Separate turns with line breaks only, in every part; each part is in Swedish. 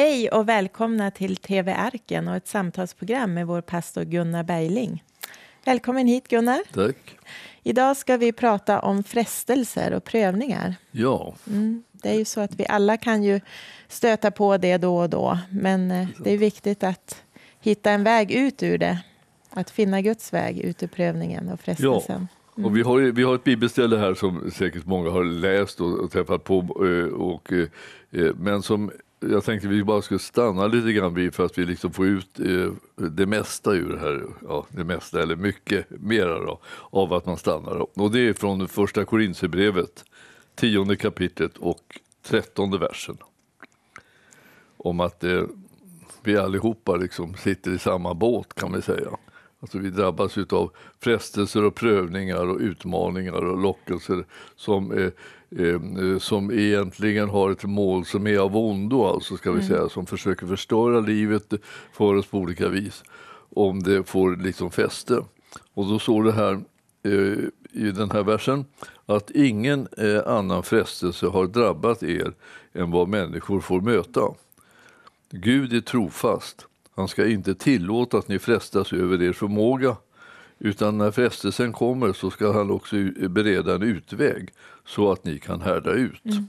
Hej och välkomna till TV Arken och ett samtalsprogram med vår pastor Gunnar Bergling. Välkommen hit Gunnar. Tack. Idag ska vi prata om frestelser och prövningar. Ja. Mm, det är ju så att vi alla kan ju stöta på det då och då, men eh, det är viktigt att hitta en väg ut ur det. Att finna Guds väg ut ur prövningen och frestelsen.
Ja. Mm. Och vi, har, vi har ett bibelställe här som säkert många har läst och, och träffat på, eh, och, och, eh, men som jag tänkte vi bara skulle stanna lite grann vid för att vi liksom får ut eh, det mesta ur det här, ja, det mesta eller mycket mera då, av att man stannar. Och det är från första Korinthierbrevet, tionde kapitlet och trettonde versen. Om att eh, vi allihopa liksom sitter i samma båt kan vi säga. Alltså vi drabbas av frestelser och prövningar och utmaningar och lockelser som eh, Eh, som egentligen har ett mål som är av ondo, alltså, ska vi mm. säga, som försöker förstöra livet för oss på olika vis, om det får liksom fäste. Och då står det här eh, i den här versen att ingen eh, annan frestelse har drabbat er än vad människor får möta. Gud är trofast. Han ska inte tillåta att ni frestas över er förmåga utan när frestelsen kommer så ska han också bereda en utväg så att ni kan härda ut. Mm.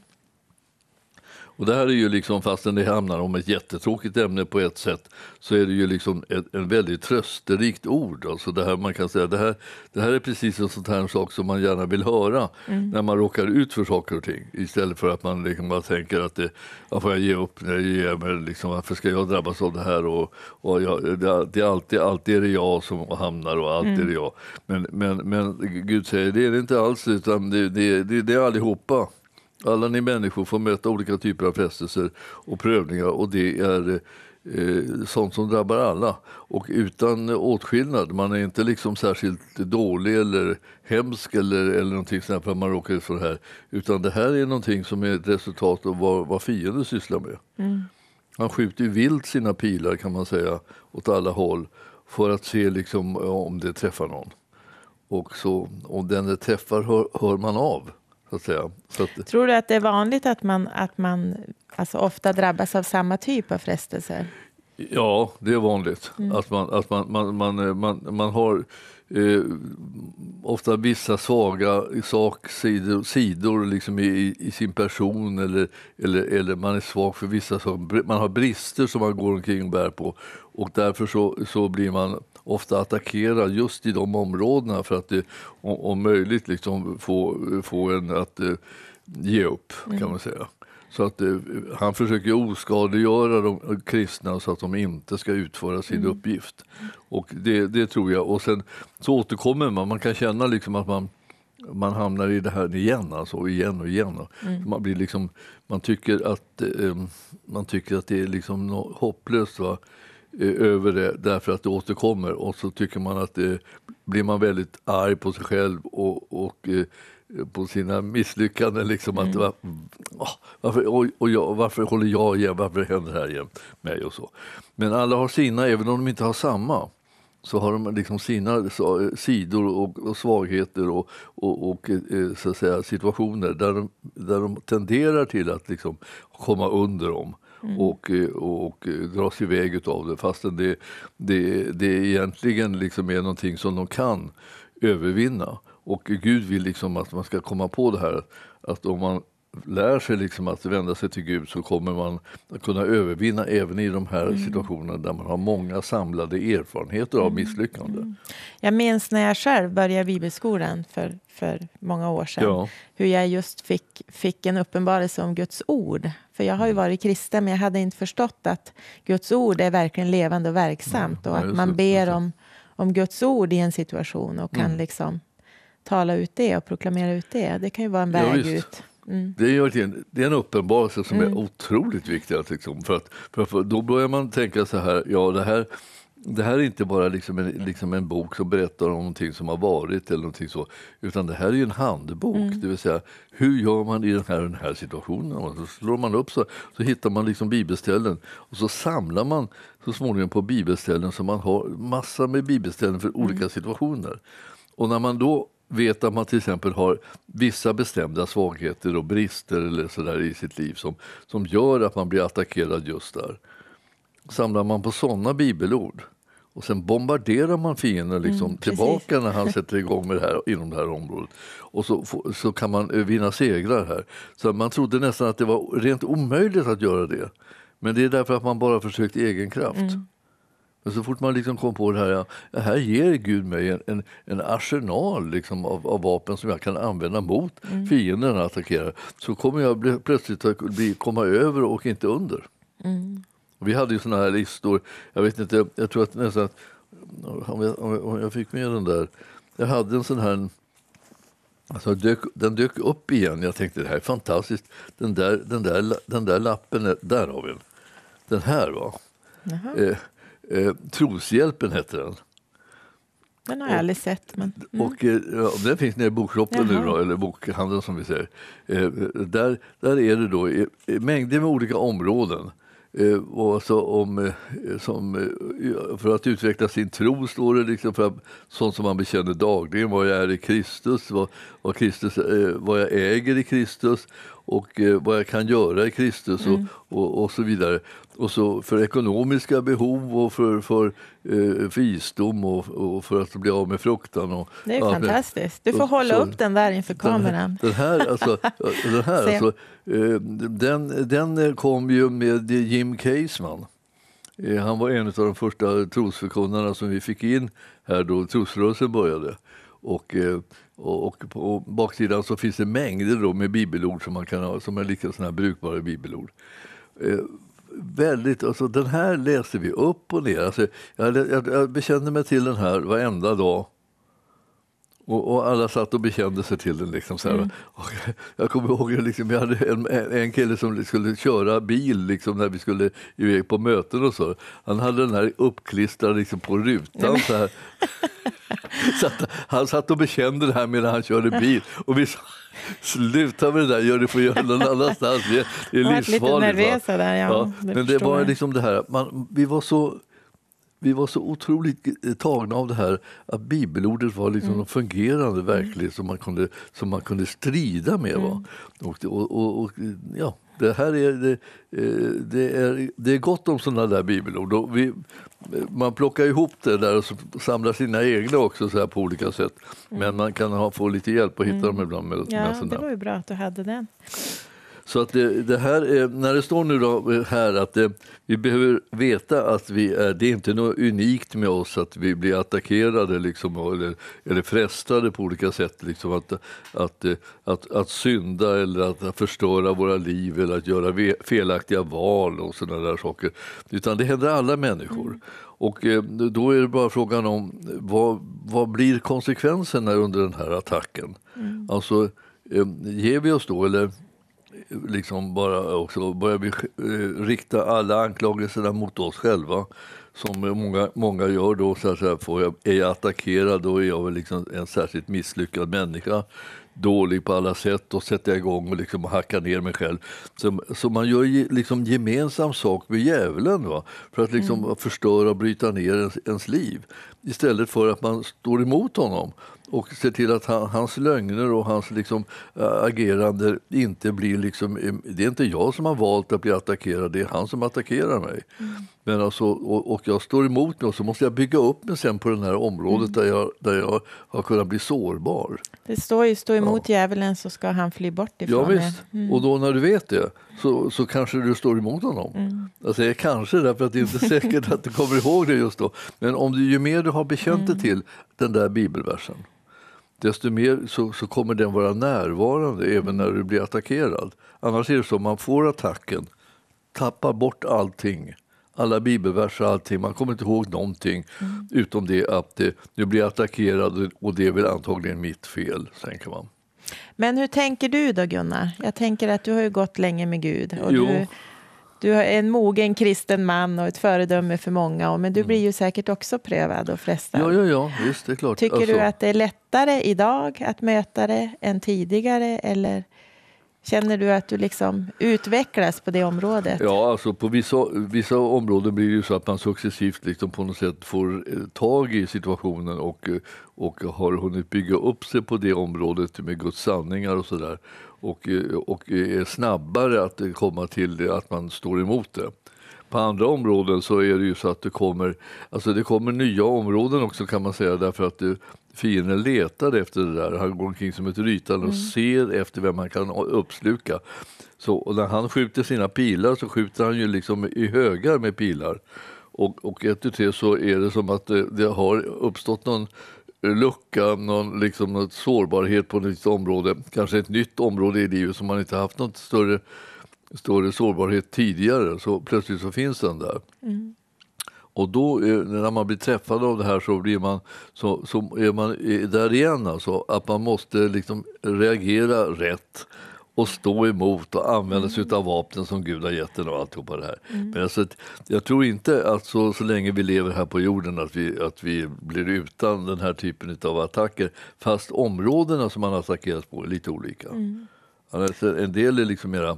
Och det här är ju liksom, fastän det handlar om ett jättetråkigt ämne på ett sätt, så är det ju liksom ett en väldigt trösterikt ord. Alltså det här man kan säga, det här, det här är precis en sån här sak som man gärna vill höra mm. när man råkar ut för saker och ting. Istället för att man liksom bara tänker att det, varför jag ger upp, jag ger mig, liksom, varför ska jag drabbas av det här? Och, och jag, det, är alltid, alltid är det jag som hamnar och alltid mm. är det jag. Men, men, men Gud säger, det är det inte alls, utan det, det, det, det är allihopa. Alla ni människor får möta olika typer av frestelser och prövningar och det är eh, sånt som drabbar alla och utan åtskillnad. Man är inte liksom särskilt dålig eller hemsk eller, eller någonting sånt för att man råkar ut för det här. Utan det här är någonting som är ett resultat av vad, vad fienden sysslar med. Mm. Han skjuter vilt sina pilar kan man säga åt alla håll för att se liksom, eh, om det träffar någon. Och, så, om den det träffar hör, hör man av. Så att säga. Så att,
Tror du att det är vanligt att man, att man alltså ofta drabbas av samma typ av frestelser?
Ja, det är vanligt mm. att, man, att man, man, man, eh, man, man har eh, ofta vissa svaga sak, sidor, sidor liksom i, i, sin person eller, eller, eller man är svag för vissa saker. Man har brister som man går omkring och bär på och därför så, så blir man ofta attackerar just i de områdena för att det, om, möjligt liksom få, få en att eh, ge upp, kan mm. man säga. Så att, eh, han försöker oskadliggöra de eh, kristna så att de inte ska utföra sin mm. uppgift. Och det, det tror jag. Och sen så återkommer man. Man kan känna liksom att man man hamnar i det här igen, alltså, igen och igen. Mm. Man, blir liksom, man, tycker att, eh, man tycker att det är liksom hopplöst. Va? Eh, över det därför att det återkommer och så tycker man att det, eh, blir man väldigt arg på sig själv och, och eh, på sina misslyckanden. Liksom, mm. att, var, åh, varför, och, och jag, varför håller jag igen? Varför händer det här igen mig? Och så. Men alla har sina, även om de inte har samma så har de liksom sina sidor och, och svagheter och, och, och så säga, situationer där de, där de tenderar till att liksom komma under dem. Mm. och, och, dras iväg utav det fastän det, det, det egentligen liksom är någonting som de kan övervinna. Och Gud vill liksom att man ska komma på det här att om man lär sig liksom att vända sig till Gud så kommer man att kunna övervinna även i de här mm. situationerna där man har många samlade erfarenheter av mm. misslyckande. Mm.
Jag minns när jag själv började bibelskolan för, för många år sedan ja. hur jag just fick, fick en uppenbarelse om Guds ord. För jag har ju mm. varit kristen men jag hade inte förstått att Guds ord är verkligen levande och verksamt och att man ber om, om Guds ord i en situation och kan mm. liksom tala ut det och proklamera ut det. Det kan ju vara en väg ja, ut. Mm.
Det, är en, det är en uppenbarelse som mm. är otroligt viktig. liksom, för, att, för, att, då börjar man tänka så här, ja det här det här är inte bara liksom en, liksom en, bok som berättar om någonting som har varit, eller någonting så, utan det här är en handbok. Mm. Det vill säga, hur gör man i den här, den här situationen? Och så slår man upp så, så hittar man liksom bibelställen och så samlar man så småningom på bibelställen så man har massor med bibelställen för olika mm. situationer. Och när man då vet att man till exempel har vissa bestämda svagheter och brister eller så i sitt liv som, som gör att man blir attackerad just där. Samlar man på sådana bibelord och sen bombarderar man fienden mm, liksom mm, tillbaka när han sätter igång med det här, inom det här området. Och så, så kan man eh, vinna segrar här. Så man trodde nästan att det var rent omöjligt att göra det. Men det är därför att man bara försökt egen kraft. Mm. Men så fort man liksom kom på det här, ja, här ger Gud mig en, en, en arsenal liksom av, av, vapen som jag kan använda mot mm. fienden att attackera, så kommer jag bli, plötsligt att bli, komma över och inte under. Mm. Och vi hade ju såna här listor, jag vet inte, jag, tror att nästan att, om jag, om jag fick med den där, jag hade en sån här Alltså, den dök upp igen. Jag tänkte det här är fantastiskt. Den där, den där, den där lappen, där har vi den. Den här, va? Eh, Eh, Troshjälpen hette den.
Den har jag aldrig sett. Men, mm.
och, eh, ja, den finns nere i bokshoppen nu, då, eller bokhandeln som vi säger. Eh, där, där är det då i, i mängder med olika områden. Eh, och alltså om, eh, som, för att utveckla sin tro, står det, liksom för att, sånt som man bekänner dagligen. Vad jag är i Kristus, vad, vad, Kristus, eh, vad jag äger i Kristus och eh, vad jag kan göra i Kristus och, mm. och, och, så vidare. Och så för ekonomiska behov och för, för eh, visdom och, och, för att bli av med fruktan. Och, det är fantastiskt. Du får hålla så, upp
den där inför kameran.
Den här, alltså, den, här alltså, eh, den, den kom ju med Jim Caseman. Eh, han var en av de första trosförkunnarna som vi fick in här då trosrörelsen började. Och, eh, och, och på baksidan så finns det mängder då med bibelord som, man kan ha, som är lika såna brukbara bibelord. Eh, väldigt, alltså den här läser vi upp och ner. Alltså, jag, jag, jag bekände mig till den här varenda dag och, och, alla satt och bekände sig till den. Liksom, så mm. jag kommer ihåg att liksom, jag hade en, en kille som skulle köra bil liksom, när vi skulle iväg på möten och så. Han hade den här uppklistrad liksom, på rutan. Mm. Så, så att, han satt och bekände det här medan han körde bil. Och vi sa, sluta med det där, gör det får göra någon annanstans. Det är livsfarligt. Där, ja. Ja, det men det var liksom det här, man, vi var så vi var så otroligt eh, tagna av det här att bibelordet var liksom mm. fungerande mm. verklighet som man kunde, som man kunde strida med. Mm. Och, och, och, och, ja, det, här är, det, eh, det, är, det är gott om sådana där bibelord. Och vi, eh, man plockar ihop det där och samlar sina egna också så på olika sätt. Mm. Men man kan ha, få lite hjälp att hitta mm. dem ibland. Med, ja, med det var
ju bra att du hade den.
Så att det, det här, är, när det står nu här att det, eh, vi behöver veta att vi är, det är inte något unikt med oss att vi blir attackerade liksom, eller, eller frestade på olika sätt. Liksom, att, att, eh, att, att synda eller att förstöra våra liv eller att göra felaktiga val och sådana där saker. Utan det händer alla människor. Mm. Och eh, då är det bara frågan om vad, vad blir konsekvenserna under den här attacken? Mm. Alltså, ger vi oss då eller liksom bara också börjar vi eh, rikta alla anklagelserna mot oss själva som många, många gör då, så att får jag, är jag attackerad då är jag väl liksom en särskilt misslyckad människa. Dålig på alla sätt, och sätter jag igång och liksom hackar ner mig själv. Så, så man gör liksom gemensam sak med djävulen va? för att liksom mm. förstöra och bryta ner ens, ens liv. Istället för att man står emot honom och se till att han, hans lögner och hans liksom, eh, agerande inte blir... Liksom, eh, det är inte jag som har valt att bli attackerad, det är han som attackerar mig. Mm. Men alltså, och, och, jag står emot mig och så måste jag bygga upp mig sen på det här området mm. där, jag, där jag har kunnat bli sårbar.
Det står ju stå emot ja. djävulen så ska han fly bort ifrån ja, visst. Mm. Och då
när du vet det så, så kanske du står emot honom. Mm. Alltså, jag säger kanske därför att det är inte säkert att du kommer ihåg det just då. Men om du, ju mer du har bekänt mm. dig till den där bibelversen desto mer så, så, kommer den vara närvarande även när du blir attackerad. Annars är det så, att man får attacken, tappar bort allting, alla bibelverser allting, man kommer inte ihåg någonting mm. utom det att eh, det, nu blir attackerad och det är väl antagligen mitt fel, tänker man.
Men hur tänker du då, Gunnar? Jag tänker att du har ju gått länge med Gud och jo. du du är en mogen kristen man och ett föredöme för många, men du mm. blir ju säkert också prövad och frestad.
Ja, ja, ja. Just det, klart. Tycker alltså. du att
det är lättare idag att möta det än tidigare? Eller? Känner du att du liksom utvecklas på det området?
Ja, alltså på vissa, vissa områden blir det ju så att man successivt liksom på något sätt får eh, tag i situationen och, eh, och har hunnit bygga upp sig på det området med Guds sanningar och sådär. Och, eh, och är snabbare att komma till det, att man står emot det. På andra områden så är det ju så att det kommer, alltså det kommer nya områden också kan man säga därför att det, fienden letar efter det där. Han går omkring som ett rytande och mm. ser efter vem han kan uppsluka. Så, och när han skjuter sina pilar så skjuter han ju liksom i högar med pilar. Och, och ett och tre så är det som att det, det har uppstått någon lucka, någon, liksom, någon sårbarhet på ett område. Kanske ett nytt område i livet som man inte haft något större, större sårbarhet tidigare. Så plötsligt så finns den där. Mm. Och då eh, när man blir träffad av det här så, blir man, så, så är man eh, där igen, alltså, att man måste liksom reagera rätt och stå emot och använda sig mm. av vapnen som Gud har gett en och alltihopa det här. Mm. Men alltså, jag tror inte att så, så länge vi lever här på jorden att vi, att vi blir utan den här typen av attacker, fast områdena som man attackeras på är lite olika. Mm. Alltså, en del är liksom mera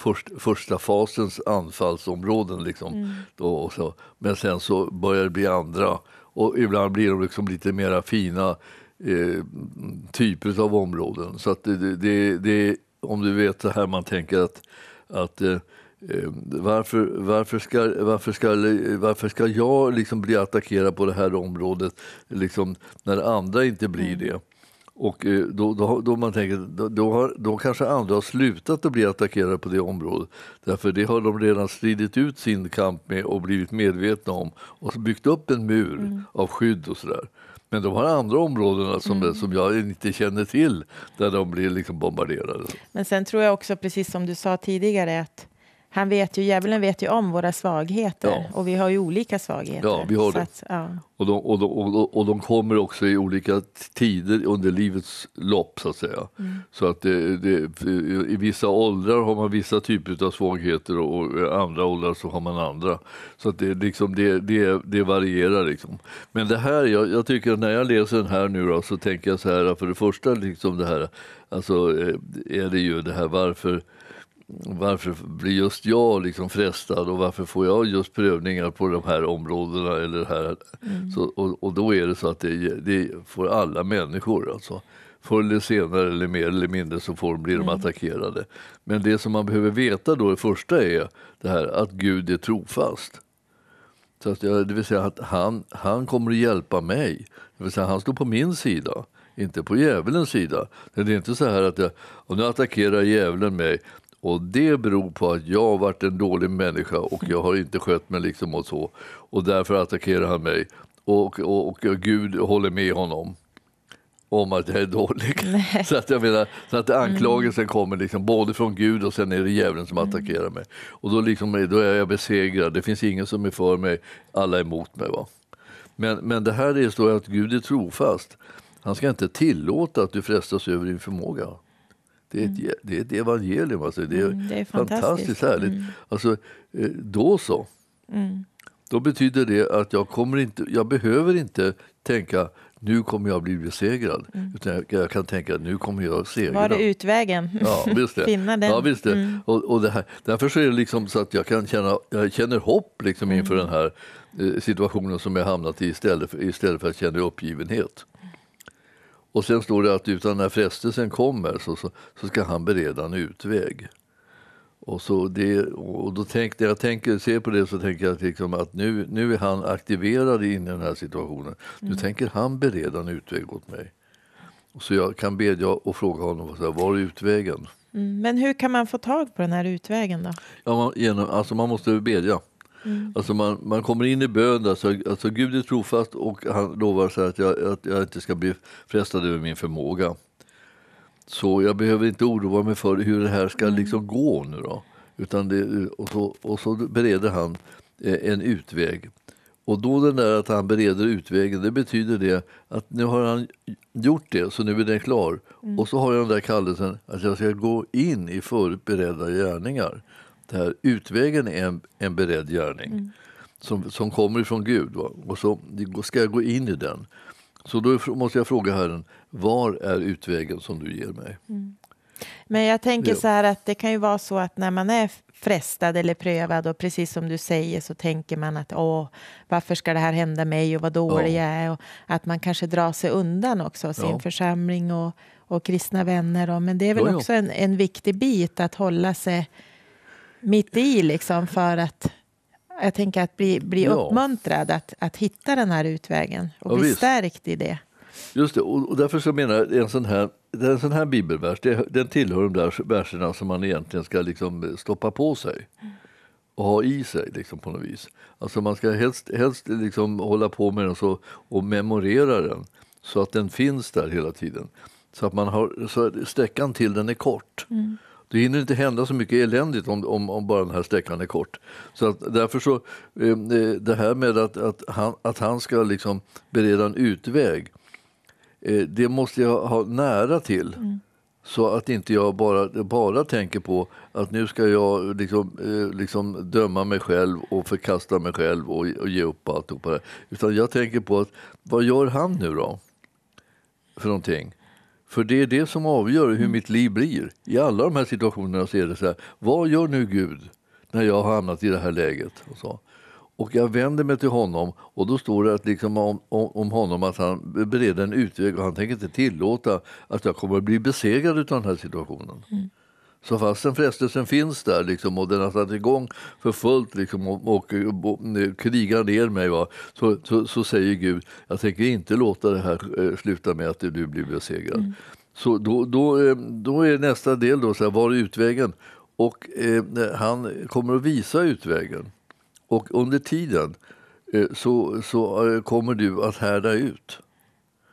först, första fasens anfallsområden. Liksom, mm. då, så. Men sen så börjar det bli andra och ibland blir de liksom lite mera fina eh, typer av områden. Så att det, det, det, om du vet så här man tänker att, att eh, eh, varför, varför, ska, varför, ska, varför ska jag liksom bli attackerad på det här området liksom, när andra inte blir mm. det? Och eh, då, då, då, man tänker, då, då, har, då kanske andra har slutat att bli attackerade på det området. Därför det har de redan stridit ut sin kamp med och blivit medvetna om och byggt upp en mur mm. av skydd och sådär. Men de har andra områden som, mm. som jag inte känner till där de blir liksom bombarderade.
Men sen tror jag också, precis som du sa tidigare, att han vet ju, djävulen vet ju om våra svagheter ja. och vi har ju olika svagheter. Ja, vi har det. Att, ja.
och, de, och, de, och, de, kommer också i olika tider under livets lopp så att säga. Mm. Så att det, det, i vissa åldrar har man vissa typer av svagheter och i andra åldrar så har man andra. Så att det, liksom, det, det, det varierar. Liksom. Men det här, jag, jag tycker när jag läser den här nu då, så tänker jag så här, för det första liksom det här, alltså eh, är det ju det här varför varför blir just jag liksom frestad och varför får jag just prövningar på de här områdena? Eller här? Mm. Så, och, och, då är det så att det, det får alla människor. Alltså. Förr eller senare, eller mer eller mindre, så får, blir de mm. attackerade. Men det som man behöver veta då, det första är det här att Gud är trofast. Så att det vill säga att han, han kommer att hjälpa mig. Det vill säga han står på min sida inte på djävulens sida. Det är inte så här att jag, och nu attackerar djävulen mig, och det beror på att jag har varit en dålig människa och jag har inte skött mig liksom och så. Och därför attackerar han mig. Och, och, och Gud håller med honom om att jag är dålig. Så att jag menar, så att anklagelsen mm. kommer liksom både från Gud och sen är det djävulen som mm. mig. Och då, liksom, då är jag besegrad, det finns ingen som är för mig, alla är emot mig. Va? Men, men det här är så att Gud är trofast. Han ska inte tillåta att du frestas över din förmåga. Det är ett, mm. det är ett evangelium. Alltså. Det, är mm, det är fantastiskt, fantastiskt härligt. Mm. Alltså, eh, då så. Mm. Då betyder det att jag, kommer inte, jag behöver inte tänka nu kommer jag bli besegrad. Mm. Utan jag, jag, kan tänka nu kommer jag segra. Var är
utvägen? Ja, visst det. Finna den. Ja, visst det. Mm.
Och, och det här, därför så är det liksom så att jag, kan känna, jag känner hopp liksom inför mm. den här eh, situationen som jag hamnat i istället för, istället för att känna uppgivenhet. Och sen står det att utan när frestelsen kommer så, så, så ska han bereda en utväg. Och, så det, och då tänk, när jag tänker, ser på det så tänker jag att, liksom att nu, nu är han aktiverad in i den här situationen. Nu mm. tänker han bereda en utväg åt mig. så jag kan bedja och fråga honom så här, var är utvägen?
Mm. Men hur kan man få tag på den här utvägen då?
Ja, man, genom, alltså man måste bedja. Mm. Alltså man, man kommer in i bön, alltså, alltså Gud är trofast och han lovar så att, jag, att jag inte ska bli frestad över min förmåga. Så jag behöver inte oroa mig för hur det här ska mm. liksom gå nu då. Utan det, och, så, och så bereder han eh, en utväg. Och då den där att han bereder utvägen, det betyder det att nu har han gjort det, så nu är den klar. Mm. Och så har jag den där kallelsen att jag ska gå in i förberedda gärningar här utvägen är en, en beredd gärning mm. som, som kommer ifrån Gud. Va? Och så ska jag gå in i den. Så då måste jag fråga Herren, var är utvägen som du ger mig?
Mm. Men jag tänker så här att det kan ju vara så att när man är frestad eller prövad och precis som du säger så tänker man att åh, varför ska det här hända mig och vad dålig ja. jag är och att man kanske drar sig undan också sin ja. församling och, och kristna vänner. Och, men det är väl ja, också en, en viktig bit att hålla sig mitt i liksom för att jag tänker att bli, bli ja. uppmuntrad att, att hitta den här utvägen och ja, bli visst. stärkt i det.
Just det, och därför så menar jag en sån här, en sån här bibelvers, den tillhör de där verserna som man egentligen ska liksom stoppa på sig och ha i sig liksom på något vis. Alltså man ska helst, helst liksom hålla på med den så, och memorera den så att den finns där hela tiden. Så att man har, så sträckan till den är kort. Mm. Det hinner inte hända så mycket eländigt om, om, om bara den här sträckan är kort. Så att därför så, eh, eh, det här med att, att, han, att han ska liksom bereda en utväg, eh, det måste jag ha nära till. Mm. Så att inte jag bara, bara tänker på att nu ska jag liksom, liksom döma mig själv och förkasta mig själv och, och ge upp allt. Utan jag tänker på att vad gör han nu då? För någonting? För det är det som avgör hur mitt liv blir. I alla de här situationerna så det så här, vad gör nu Gud när jag har hamnat i det här läget? Och, så. och jag vänder mig till honom och då står det att liksom om, om, om, honom att han bereder en utväg och han tänker inte tillåta att jag kommer att bli besegrad av den här situationen. Mm. Så fastän frestelsen finns där liksom, och den har satt igång för fullt liksom, och, och, och, eh, krigar ner mig va? Så, så, så, säger Gud, jag tänker inte låta det här eh, sluta med att du blir besegrad. Mm. Så då, då, eh, då är nästa del då, så här, var är utvägen? Och eh, han kommer att visa utvägen. Och under tiden eh, så, så kommer du att härda ut. Mm.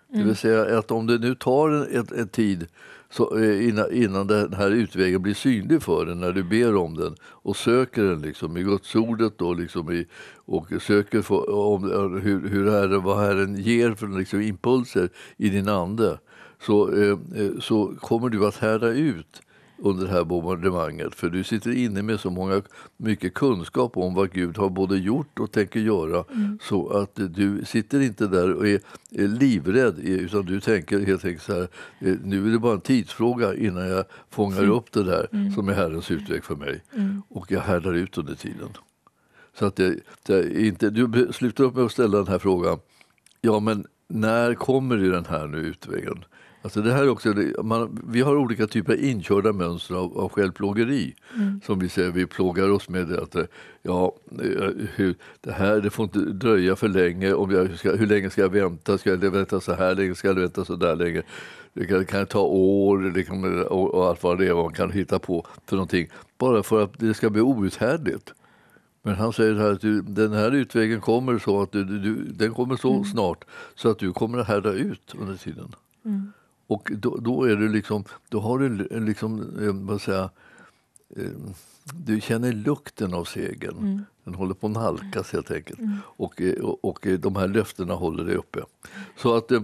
Det vill mm. säga att om det nu tar en, en, en tid så, eh, innan, innan den här utvägen blir synlig för dig när du ber om den och söker den liksom i gudsordet då, liksom i, och söker för, om, eh, hur, hur herren, vad Herren ger för liksom, impulser i din ande så, eh, eh så kommer du att härda ut under det här bombardemanget. För du sitter inne med så många, mycket kunskap om vad Gud har både gjort och tänker göra. Mm. Så att du sitter inte där och är livrädd utan du tänker helt enkelt så här, eh, nu är det bara en tidsfråga innan jag fångar mm. upp det där mm. som är Herrens utväg för mig. Mm. Och jag härdar ut under tiden. Så att det, det inte, du slutar upp med att ställa den här frågan, ja men när kommer den här nu utvägen? Alltså det här också, man, vi har olika typer av inkörda mönster av, av självplågeri. Mm. Som vi säger, vi plågar oss med det, att eh, ja, eh, hur, det här det får inte dröja för länge. Om jag ska, hur länge ska jag vänta? Ska jag vänta så här länge? Ska jag vänta så där länge? Det kan, det kan ta år det kan, och, och allt vad det är man kan hitta på för någonting. Bara för att det ska bli outhärdligt. Men han säger här att du, den här utvägen kommer så att du, du den kommer så mm. snart så att du kommer att härda ut under tiden. Mm. Och då, då, är det liksom, då har du liksom, eh, vad säger eh, du känner lukten av segern. Mm. Den håller på att nalkas helt enkelt. Mm. Och, eh, och, och, de här löftena håller dig uppe. Så att det,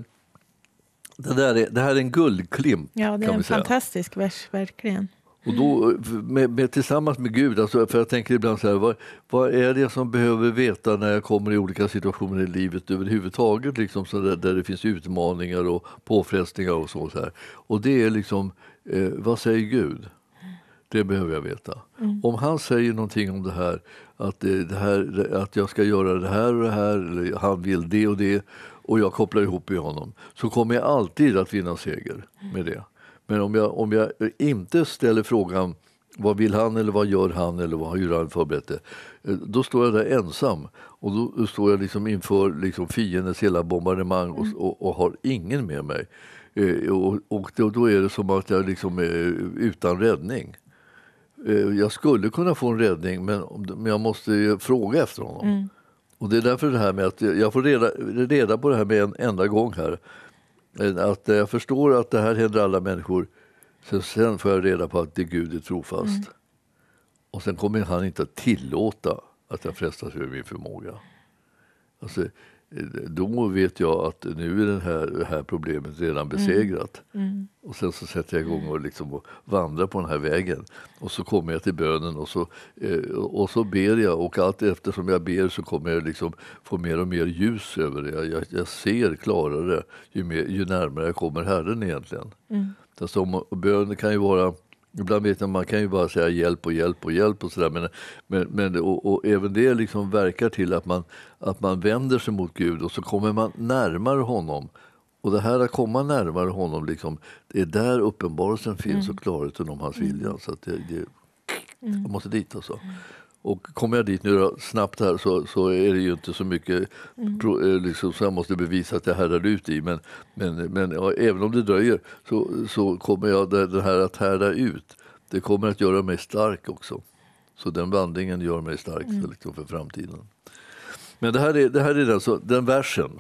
där är, det här är en guldklimp.
Ja, det är en fantastisk vers, verkligen.
Och då, med, med, tillsammans med Gud, alltså, för jag tänker ibland så här, vad, vad, är det som behöver veta när jag kommer i olika situationer i livet överhuvudtaget, liksom, så där, där det finns utmaningar och påfrestningar och så. så här. Och det är liksom, eh, vad säger Gud? Det behöver jag veta. Mm. Om han säger någonting om det här, att, det här, att jag ska göra det här och det här, eller han vill det och det, och jag kopplar ihop i honom, så kommer jag alltid att vinna seger med det. Men om jag, om jag inte ställer frågan vad vill han eller vad gör han eller vad hur har han förberett det? Eh, då står jag där ensam och då står jag liksom inför liksom fiendens hela bombardemang och, mm. och, och har ingen med mig. Eh, och, och då, då, är det som att jag liksom är utan räddning. Eh, jag skulle kunna få en räddning men, men jag måste fråga efter honom. Mm. Och det är därför det här med att jag får reda, reda på det här med en enda gång här att eh, jag förstår att det här händer alla människor. Så sen får jag reda på att det Gud är trofast. Mm. Och sen kommer han inte att tillåta att jag frestas över min förmåga. Alltså, då vet jag att nu är den här, det här problemet redan mm. besegrat. Mm. Mm. Och sen så sätter jag igång och, liksom och vandrar på den här vägen. Och så kommer jag till bönen och så, eh, och så ber jag och allt eftersom jag ber så kommer jag liksom få mer och mer ljus över det. Jag, jag, ser klarare ju, mer, ju närmare jag kommer Herren egentligen. Mm. Alltså, bön kan ju vara Ibland vet jag, man kan ju bara säga hjälp och hjälp och hjälp och sådär. Men, men, men och, och, även det liksom verkar till att man, att man vänder sig mot Gud och så kommer man närmare honom. Och det här att komma närmare honom, liksom, det är där uppenbarelsen finns mm. och klarheten om hans mm. vilja. Så att det, det, mm. jag måste dit alltså. Mm. Och kommer jag dit nu snabbt här så, så är det ju inte så mycket mm. Eh, liksom, så jag måste bevisa att jag härdar ut i. Men, men, men ja, även om det dröjer så, så kommer jag det, det här att härda ut. Det kommer att göra mig stark också. Så den vandringen gör mig stark mm. liksom, för framtiden. Men det här är, det här är alltså den versen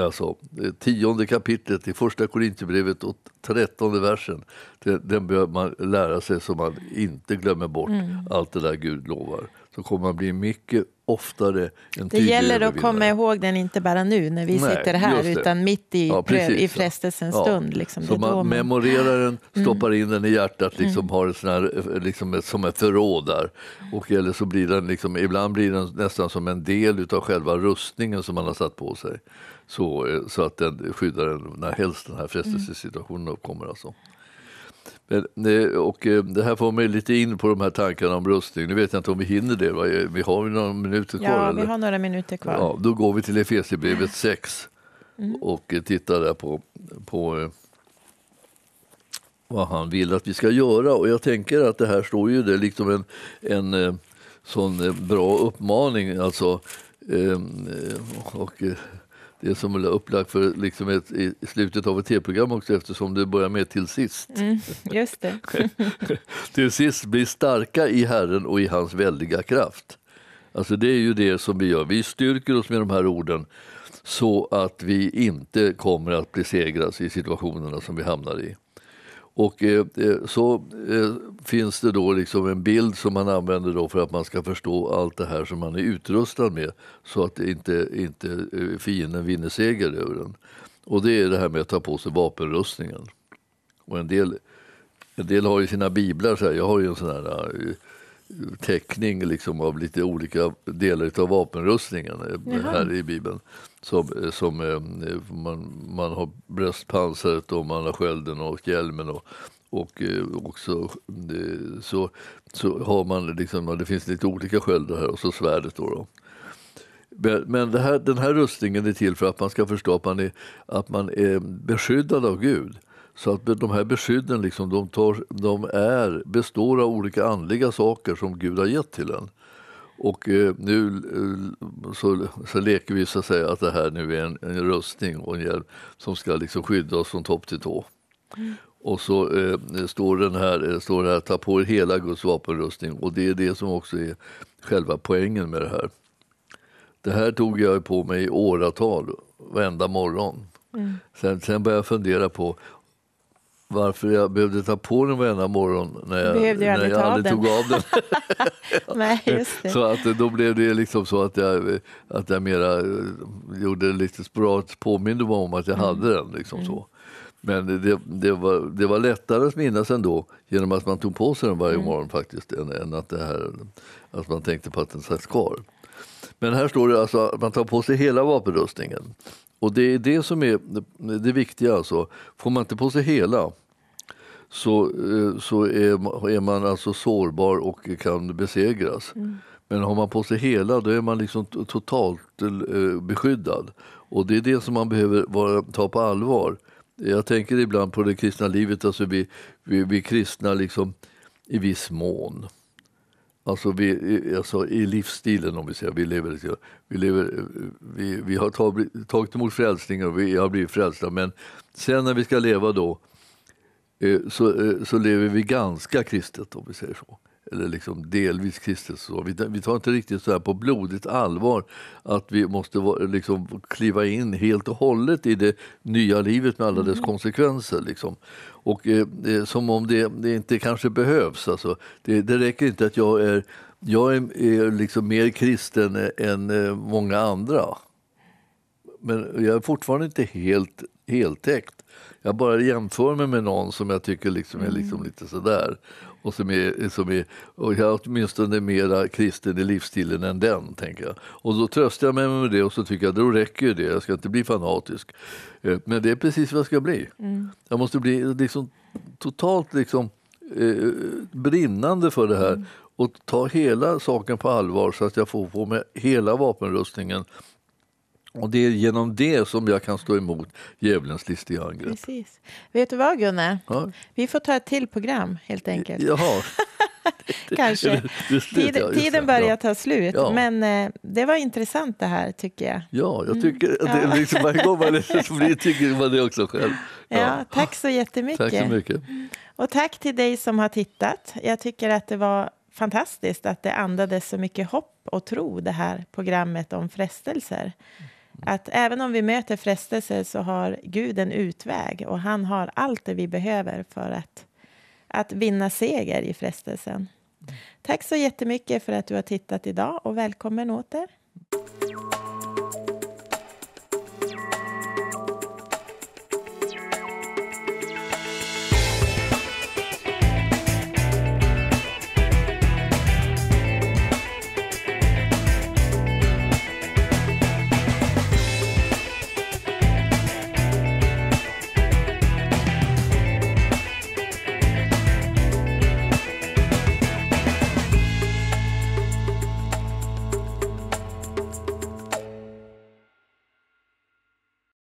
Alltså, tionde kapitlet i första Korintierbrevet och trettonde versen. Den, den bör man lära sig så man inte glömmer bort mm. allt det där Gud lovar. Så kommer man bli mycket oftare en Det gäller att komma
ihåg den inte bara nu när vi Nej, sitter här utan mitt i, ja, precis, i frestelsens ja. stund. Liksom. Så man,
memorerar den, mm. stoppar mm. in den i hjärtat mm. liksom, mm. har ett sån här, eh, liksom, ett, som ett förråd där. Och, eller så blir den, liksom, ibland blir den nästan som en del av själva rustningen som man har satt på sig. Så, eh, så att den skyddar den när helst den här frestelsesituationen uppkommer. Alltså. Men, eh, och eh, det här får mig lite in på de här tankarna om rustning. Nu vet jag inte om vi hinner det. Vi har ju några minuter kvar. Ja, vi eller? har några minuter kvar. Ja, då går vi till Efesierbrevet 6 mm. och tittar där på, på vad han vill att vi ska göra. Och jag tänker att det här står ju där, liksom en, en sån bra uppmaning. Alltså, och det är som upplagt för liksom ett, i slutet av ett tv-program också eftersom det börjar med till sist.
Mm, just det.
till sist, blir starka i Herren och i hans väldiga kraft. Alltså det är ju det som vi gör. Vi styrker oss med de här orden så att vi inte kommer att besegras i situationerna som vi hamnar i. Och eh, eh, så eh, finns det då liksom en bild som man använder då för att man ska förstå allt det här som man är utrustad med så att inte, inte eh, fienden vinner seger över den. Och det är det här med att ta på sig vapenrustningen. Och en del, en del har ju sina biblar, så här. jag har ju en sån här eh, teckning liksom av lite olika delar av vapenrustningen eh, Jaha. här i Bibeln. Som, eh, som eh, man, man har bröstpansaret och man har skölden och hjälmen och, och också så, så har man liksom, det finns lite olika sköldar här och så svärdet då. då. Men här, den här rustningen är till för att man ska förstå att man är, att man är beskyddad av Gud. Så att de här beskydden liksom, de, tar, de är, består av olika andliga saker som Gud har gett till en. Och eh, nu eh, så, så leker vi så att säga att det här nu är en, en rustning och en hjälm som ska liksom skydda oss från topp till tå. Mm. Och så eh, står, den här, eh, står det här, ta på er hela Guds vapenrustning och det är det som också är själva poängen med det här. Det här tog jag på mig i åratal, varenda morgon. Mm. Sen, sen började jag fundera på varför jag behövde ta på den varenda morgon när jag, jag när jag aldrig tog av den.
Nej, så
att då blev det liksom så att jag, att jag mera eh, gjorde lite spratt påminde mig om att jag mm. hade den. Liksom mm. så. Men det, det, var, det var lättare att minnas ändå genom att man tog på sig den varje mm. morgon faktiskt än, än, att, det här, att man tänkte på att den satt kvar. Men här står det alltså att man tar på sig hela vapenrustningen. Och det är det som är det viktiga alltså. Får man inte på sig hela så, eh, så är, är man alltså sårbar och kan besegras. Mm. Men har man på sig hela då är man liksom totalt eh, beskyddad. Och det är det som man behöver vara, ta på allvar. Jag tänker ibland på det kristna livet, alltså vi, vi, vi kristna liksom i viss mån. Alltså, vi, alltså i livsstilen, om vi säger. Vi, lever, vi, lever, eh, vi, vi har tagit, tagit emot frälsningen och vi har blivit frälsta. Men sen när vi ska leva då eh, så, eh, så lever vi ganska kristet, om vi säger så eller liksom delvis kristet. Vi, vi tar inte riktigt så här på blodigt allvar att vi måste liksom kliva in helt och hållet i det nya livet med alla dess mm. konsekvenser. Liksom. Och eh, eh, Som om det, det, inte kanske behövs. Alltså, det, det räcker inte att jag är, jag är, är liksom mer kristen än eh, många andra. Men jag är fortfarande inte helt heltäckt jag bara jämför mig med någon som jag tycker liksom är liksom lite sådär. Och som är, som är, och jag är åtminstone mera kristen i livsstilen än den, tänker jag. Och då tröstar jag mig med det och så tycker jag då räcker det, jag ska inte bli fanatisk. Eh, men det är precis vad jag ska bli. Mm. Jag måste bli liksom, totalt liksom, eh, brinnande för det här mm. och ta hela saken på allvar så att jag får på mig hela vapenrustningen och det är genom det som jag kan stå emot djävulens listiga angrepp.
Precis. Vet du vad Gunnar? Ja? Vi får ta ett till program helt enkelt. Jaha.
Kanske. tiden, tiden börjar ta slut. Ja.
Men eh, det var intressant det här tycker jag.
Ja, jag mm. tycker mm. det, liksom, varje gång man läser så tycker man det också själv. Ja. ja.
tack så jättemycket. Tack så mycket. Och tack till dig som har tittat. Jag tycker att det var fantastiskt att det andades så mycket hopp och tro det här programmet om frestelser. Att även om vi möter frestelser så har Gud en utväg och han har allt det vi behöver för att, att vinna seger i frestelsen. Mm. Tack så jättemycket för att du har tittat idag och välkommen åter.